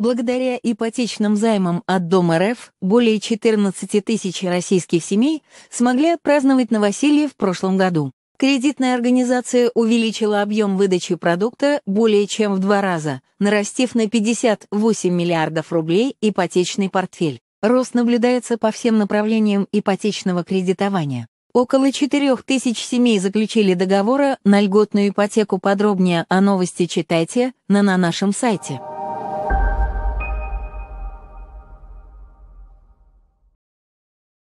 Благодаря ипотечным займам от Дома РФ более 14 тысяч российских семей смогли отпраздновать новоселье в прошлом году. Кредитная организация увеличила объем выдачи продукта более чем в два раза, нарастив на 58 миллиардов рублей ипотечный портфель. Рост наблюдается по всем направлениям ипотечного кредитования. Около 4 тысяч семей заключили договора на льготную ипотеку. Подробнее о новости читайте на, на нашем сайте.